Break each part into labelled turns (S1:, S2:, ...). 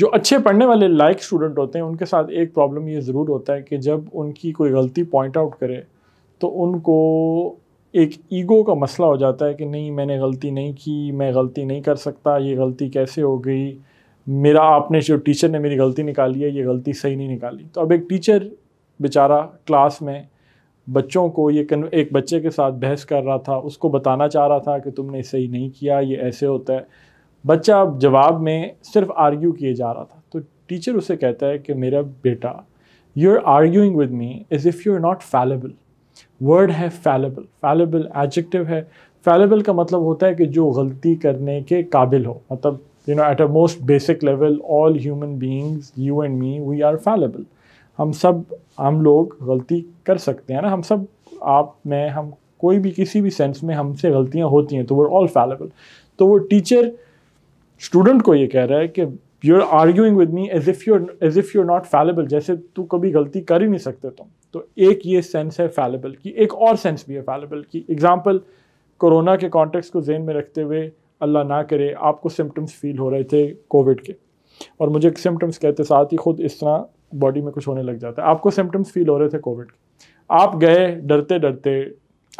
S1: जो अच्छे पढ़ने वाले लायक स्टूडेंट होते हैं उनके साथ एक प्रॉब्लम ये ज़रूर होता है कि जब उनकी कोई गलती पॉइंट आउट करे तो उनको एक ईगो का मसला हो जाता है कि नहीं मैंने गलती नहीं की मैं गलती नहीं कर सकता ये गलती कैसे हो गई मेरा आपने जो टीचर ने मेरी गलती निकाली है ये गलती सही नहीं निकाली तो अब एक टीचर बेचारा क्लास में बच्चों को ये एक बच्चे के साथ बहस कर रहा था उसको बताना चाह रहा था कि तुमने सही नहीं किया ये ऐसे होता है बच्चा जवाब में सिर्फ आर्ग्यू किए जा रहा था तो टीचर उसे कहता है कि मेरा बेटा you are arguing with me is if you are not fallible word है फैलेबल फैलेबल एडजेक्टिव है फैलेबल का मतलब होता है कि जो गलती करने के काबिल हो मतलब you know at a most basic level all human beings you and me we are fallible हम सब हम लोग गलती कर सकते हैं ना हम सब आप मैं हम कोई भी किसी भी सेंस में हमसे गलतियां होती हैं तो वो ऑल फैलेबल तो वो टीचर स्टूडेंट को ये कह रहा है कि you are arguing with me as if you're as if you are not fallible जैसे तू कभी गलती कर ही नहीं सकते तुम तो एक ये सेंस है फैलेबल की एक और सेंस भी है फैलेबल की एग्जाम्पल कोरोना के कॉन्टेक्स को जेन में रखते हुए अल्लाह ना करे आपको सिम्टम्स फील हो रहे थे कोविड के और मुझे सिम्टम्स कहते साथ ही खुद इस तरह बॉडी में कुछ होने लग जाता है आपको सिम्टम्स फील हो रहे थे कोविड के आप गए डरते डरते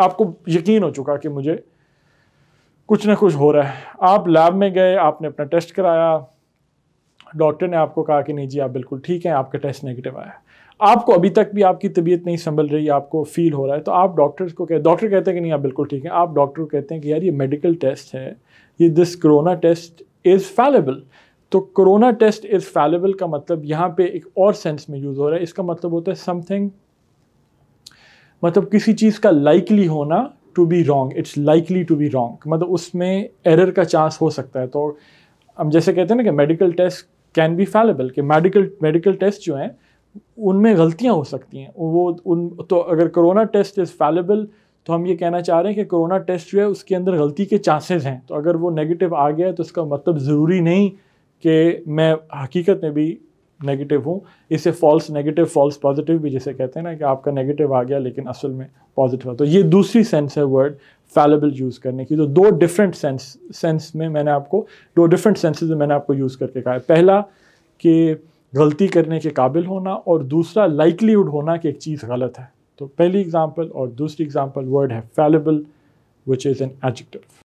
S1: आपको यकीन हो चुका कि मुझे कुछ ना कुछ हो रहा है आप लैब में गए आपने अपना टेस्ट कराया डॉक्टर ने आपको कहा कि नहीं जी आप बिल्कुल ठीक हैं आपका टेस्ट नेगेटिव आया आपको अभी तक भी आपकी तबीयत नहीं संभल रही आपको फील हो रहा है तो आप डॉक्टर्स को कह डॉक्टर कहते हैं कि नहीं आप बिल्कुल ठीक हैं आप डॉक्टर को कहते हैं कि यार ये मेडिकल टेस्ट है ये this corona test is fallible तो कोरोना टेस्ट इज़ फैलेबल का मतलब यहाँ पे एक और सेंस में यूज़ हो रहा है इसका मतलब होता है समथिंग मतलब किसी चीज़ का लाइकली होना to be wrong it's likely to be wrong मतलब उसमें एरर का चांस हो सकता है तो हम जैसे कहते हैं ना कि medical test can be fallible कि मेडिकल मेडिकल टेस्ट जो हैं उनमें गलतियां हो सकती हैं वो उन तो अगर कोरोना टेस्ट इज़ फैलेबल तो हम ये कहना चाह रहे हैं कि कोरोना टेस्ट जो है उसके अंदर गलती के चांसेस हैं तो अगर वो नेगेटिव आ गया है तो इसका मतलब ज़रूरी नहीं कि मैं हकीकत में भी नेगेटिव हूँ इसे फॉल्स नेगेटिव फॉल्स पॉजिटिव भी जिसे कहते हैं ना कि आपका नेगेटिव आ गया लेकिन असल में पॉजिटिव आ तो ये दूसरी सेंस है वर्ड फैलेबल यूज़ करने की तो दो डिफरेंट सेंस सेंस में मैंने आपको दो डिफरेंट सेंसेज में मैंने आपको यूज़ करके कहा है पहला कि गलती करने के काबिल होना और दूसरा लाइकलीहुड होना कि एक चीज़ गलत है तो पहली एग्जाम्पल और दूसरी एग्जाम्पल वर्ड है fallible which is an adjective